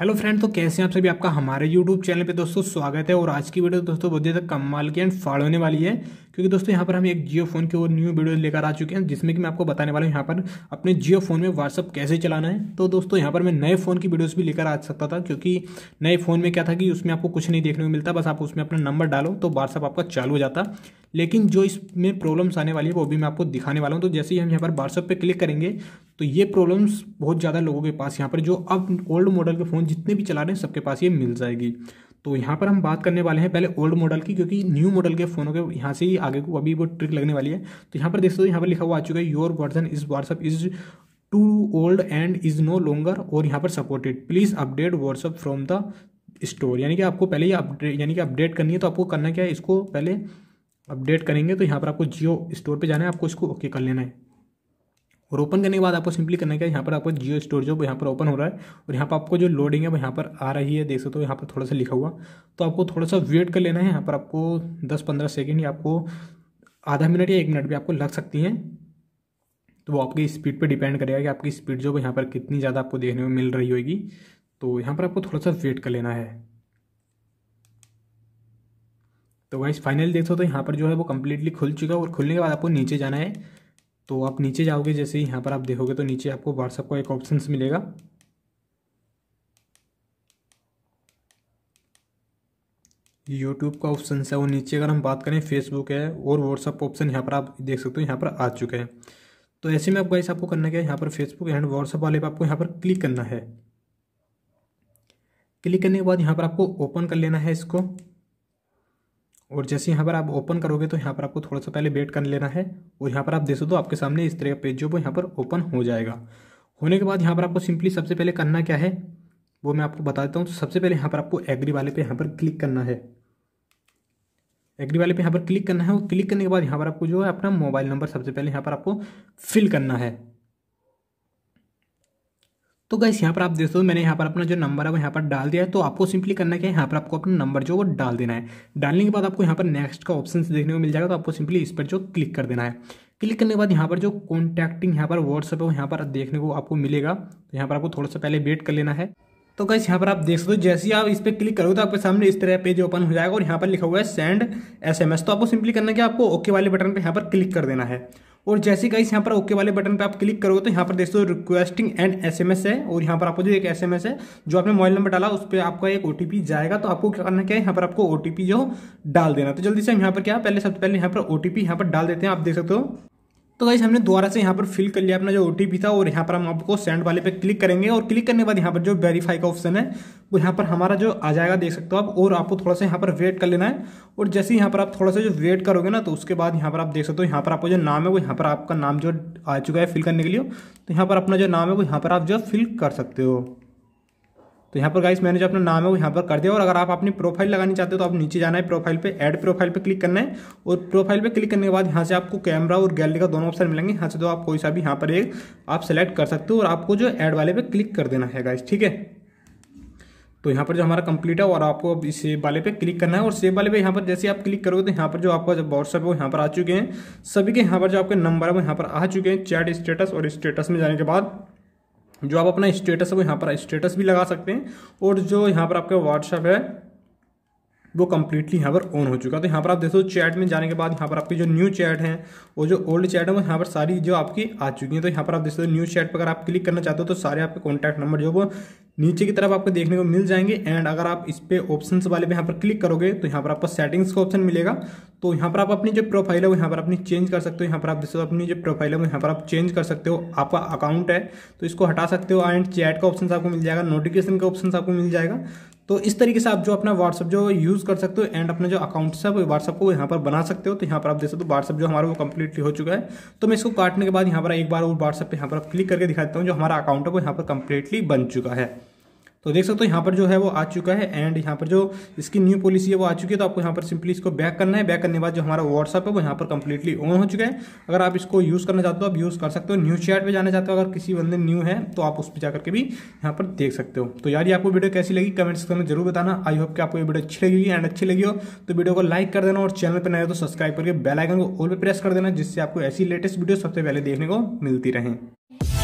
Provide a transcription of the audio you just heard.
hello friend तो कैसे हैं आप सभी आपका हमारे यूट्यूब चैनल पे दोस्तों स्वागत है और आज की वीडियो दोस्तों बहुत ज़्यादा कमाल की एंड फाड़ होने वाली है क्योंकि दोस्तों यहाँ पर हम एक जियो फ़ोन की और न्यू वीडियो लेकर आ चुके हैं जिसमें कि मैं आपको बताने वाला हूँ यहाँ पर अपने जियो फ़ोन में व्हाट्सअप कैसे चलाना है तो दोस्तों यहाँ पर मैं नए फ़ोन की वीडियोज़ भी लेकर आ सकता था क्योंकि नए फ़ोन में क्या था कि उसमें आपको कुछ नहीं देखने को मिलता बस आप उसमें अपना नंबर डालो तो व्हाट्सअप आपका चालू हो जाता लेकिन जो इसमें प्रॉब्लम्स आने वाली है वो भी मैं आपको दिखाने वाला हूँ तो जैसे ही हम यहाँ पर व्हाट्सअप पर क्लिक करेंगे तो ये प्रॉब्लम्स बहुत ज़्यादा लोगों के पास यहाँ पर जो अब ओल्ड मॉडल के फ़ोन जितने भी चला रहे हैं सबके पास ये मिल जाएगी तो यहाँ पर हम बात करने वाले हैं पहले ओल्ड मॉडल की क्योंकि न्यू मॉडल के फ़ोनों के यहाँ से ही आगे को अभी वो ट्रिक लगने वाली है तो यहाँ पर देख सकते हो यहाँ पर लिखा हुआ आ चुका है your version is WhatsApp is too old and is no longer और यहाँ पर supported please update WhatsApp from the store यानी कि आपको पहले ही अपडेट यानी कि अपडेट करनी है तो आपको करना क्या है इसको पहले अपडेट करेंगे तो यहाँ पर आपको जियो स्टोर पे जाना है आपको इसको ओके कर लेना है और ओपन करने के बाद आपको सिंपली करना क्या है यहाँ पर आपको जियो स्टोर जो यहाँ पर ओपन हो रहा है और यहाँ पर आपको जो लोडिंग है वो यहाँ पर आ रही है देख सकते हो यहाँ पर थोड़ा सा लिखा हुआ तो आपको थोड़ा सा वेट कर लेना है यहाँ पर आपको दस पंद्रह सेकेंड या आपको आधा मिनट या एक मिनट भी आपको लग सकती हैं तो वो आपकी स्पीड पर डिपेंड करेगा कि आपकी स्पीड जो यहाँ पर कितनी ज़्यादा आपको देखने में मिल रही होगी तो यहाँ पर आपको थोड़ा सा वेट कर लेना है तो वाइस फाइनली देख सकते हो तो यहाँ पर जो है वो कम्प्लीटली खुल चुका है और खुलने के बाद आपको नीचे जाना है तो आप नीचे जाओगे जैसे ही यहाँ पर आप देखोगे तो नीचे आपको व्हाट्सअप का एक ऑप्शन मिलेगा यूट्यूब का ऑप्शन है और नीचे अगर हम बात करें फेसबुक है और व्हाट्सअप ऑप्शन यहाँ पर आप देख सकते हो यहाँ पर आ चुके हैं तो ऐसे में आप गाइस आपको करना क्या है यहाँ पर फेसबुक एंड WhatsApp वाले पर आपको यहाँ पर क्लिक करना है क्लिक करने के बाद यहाँ पर आपको ओपन कर लेना है इसको और जैसे यहाँ पर आप ओपन करोगे तो यहाँ पर आपको थोड़ा सा पहले वेट कर लेना है और यहाँ पर आप देख सकते हो आपके सामने इस तरह का पेज जो वो यहाँ पर ओपन हो जाएगा होने के बाद यहाँ पर आपको सिंपली सबसे पहले करना क्या है वो मैं आपको बता देता हूँ तो सबसे पहले यहाँ पर आपको एग्री वाले पे यहाँ पर क्लिक करना है एग्री वाले पे यहाँ पर क्लिक करना है और क्लिक करने के बाद यहाँ पर आपको जो है अपना मोबाइल नंबर सबसे पहले यहाँ पर आपको फिल करना है तो गैस यहाँ पर आप देख सकते हो मैंने यहाँ पर अपना जो नंबर है वो यहाँ पर डाल दिया है तो आपको सिंपली करना क्या है यहाँ पर आपको अपना नंबर जो वो डाल देना है डालने के बाद आपको यहाँ पर नेक्स्ट का ऑप्शन देखने को मिल जाएगा तो आपको सिंपली इस पर जो क्लिक कर देना है क्लिक करने के बाद यहाँ पर जो कॉन्टैक्टिंग यहाँ पर व्हाट्सअप है वो यहाँ पर देखने को आपको मिलेगा तो यहाँ पर आपको थोड़ा सा पहले वेट कर लेना है तो गैस यहाँ पर आप देख सकते हो जैसे ही आप इस पर क्लिक करोगे तो आपके सामने इस तरह पेज ओपन हो जाएगा और यहाँ पर लिखा हुआ है सेंड एसएमएस तो आपको सिंपली करना है कि आपको ओके वाले बटन पर यहाँ पर क्लिक कर देना है और जैसे गाइस यहाँ पर ओके वाले बटन पर आप क्लिक करोगे तो यहाँ पर हो रिक्वेस्टिंग एंड एसएमएस है और यहाँ पर आपको जो एक एसएमएस है जो आपने मोबाइल नंबर डाला उस पर आपका एक ओटीपी जाएगा तो आपको क्या करना क्या है यहाँ पर आपको ओटीपी जो डाल देना तो जल्दी से हम यहाँ पर क्या पहले सबसे पहले यहाँ पर ओटीपी यहाँ पर डाल देते हैं आप देख सकते हो तो गाइस हमने दोबारा से यहाँ पर फिल कर लिया अपना जो ओ था और यहाँ पर हम आपको सेंड वाले पे क्लिक करेंगे और क्लिक करने के बाद यहाँ पर जो वेरीफाई का ऑप्शन है वो यहाँ पर हमारा जो आ जाएगा देख सकते हो आप और आपको थोड़ा सा यहाँ पर वेट कर लेना है और जैसे यहाँ पर आप थोड़ा सा जो वेट करोगे ना तो उसके बाद यहाँ पर आप देख सकते हो यहाँ पर आपको जो नाम है वो यहाँ पर आपका नाम जो आ चुका है फिल करने के लिए तो यहाँ पर अपना जो नाम है वो यहाँ पर आप जो फिल कर सकते हो तो यहाँ पर गाइस मैंने जो अपना नाम है वो यहाँ पर कर दिया और अगर आप अपनी प्रोफाइल लगानी चाहते हो तो आप नीचे जाना है प्रोफाइल पे ऐड प्रोफाइल पे क्लिक करना है और प्रोफाइल पे क्लिक करने के बाद यहाँ से आपको कैमरा और गैलरी का दोनों ऑप्शन मिलेंगे यहाँ से तो आप कोई सा भी यहाँ पर एक आप सेलेक्ट कर सकते हो और आपको जो ऐड वाले पे क्लिक कर देना है गाइस ठीक है तो यहाँ पर जो हमारा कंप्लीट है और आपको अब इस सेव वाले पे क्लिक करना है और सेव वाले पे यहाँ पर जैसे आप क्लिक करोगे तो यहाँ पर जो आपका जो व्हाट्सअप है वो यहाँ पर आ चुके हैं सभी के यहाँ पर जो आपके नंबर है वो यहाँ पर आ चुके हैं चैट स्टेटस और स्टेटस में जाने के बाद जो आप अपना स्टेटस है वो यहाँ पर स्टेटस भी लगा सकते हैं और जो यहाँ पर आपका व्हाट्सअप है वो कम्प्लीटली यहाँ पर ऑन हो चुका है तो यहाँ पर आप देखो चैट में जाने के बाद यहाँ पर आपकी जो न्यू चैट है वो जो ओल्ड चैट है वो यहाँ पर सारी जो आपकी आ चुकी है तो यहाँ पर आप देखो न्यू चैट पर अगर आप क्लिक करना चाहते हो तो सारे आपके कॉन्टैक्ट नंबर जो वो नीचे की तरफ आपको देखने को मिल जाएंगे एंड अगर आप इस पर ऑप्शन वाले पर यहाँ पर क्लिक करोगे तो यहाँ पर आपको सेटिंग्स का ऑप्शन मिलेगा तो यहाँ पर आप अपनी जो प्रोफाइल है वो यहाँ पर अपनी चेंज कर सकते हो यहाँ पर आप जैसे अपनी जो प्रोफाइल है वो यहाँ पर आप चेंज कर सकते हो आपका अकाउंट है तो इसको हटा सकते हो एंड चैट का ऑप्शन आपको मिल जाएगा नोटिफिकेशन का ऑप्शन आपको मिल जाएगा तो इस तरीके से आप जो अपना व्हाट्सअप जो यूज़ कर सकते हो एंड अपना जो अकाउंट्स है वो व्हाट्सअप को यहाँ पर बना सकते हो तो यहाँ पर आप देख सकते हो व्हाट्सअप जो हमारा वो कंप्लीटली हो चुका है तो मैं इसको काटने के बाद यहाँ पर एक बार और व्हाट्सअप पर यहाँ पर क्लिक करके दिखा देता हूँ जो हमारा अकाउंट है वो यहाँ पर कंप्लीटली बन चुका है तो देख सकते हो यहाँ पर जो है वो आ चुका है एंड यहाँ पर जो इसकी न्यू पॉलिसी है वो आ चुकी है तो आपको यहाँ पर सिंपली इसको बैक करना है बैक करने के बाद जो हमारा व्हाट्सअप है वो यहाँ पर कंप्लीटली ऑन हो चुका है अगर आप इसको यूज़ करना चाहते हो आप यूज़ कर सकते हो न्यू चैट पर जाना चाहते हो अगर किसी बंदे न्यू है तो आप उस पर जाकर के भी यहाँ पर देख सकते हो तो यार ये आपको वीडियो कैसी लगी कमेंट सेक्शन में जरूर बताना आई होप कि आपको ये वीडियो अच्छी लगी एंड अच्छी लगी हो तो वीडियो को लाइक कर देना और चैनल पर नए हो तो सब्सक्राइब करके बेलाइकन को ऑल पर प्रेस कर देना जिससे आपको ऐसी लेटेस्ट वीडियो सबसे पहले देखने को मिलती रहें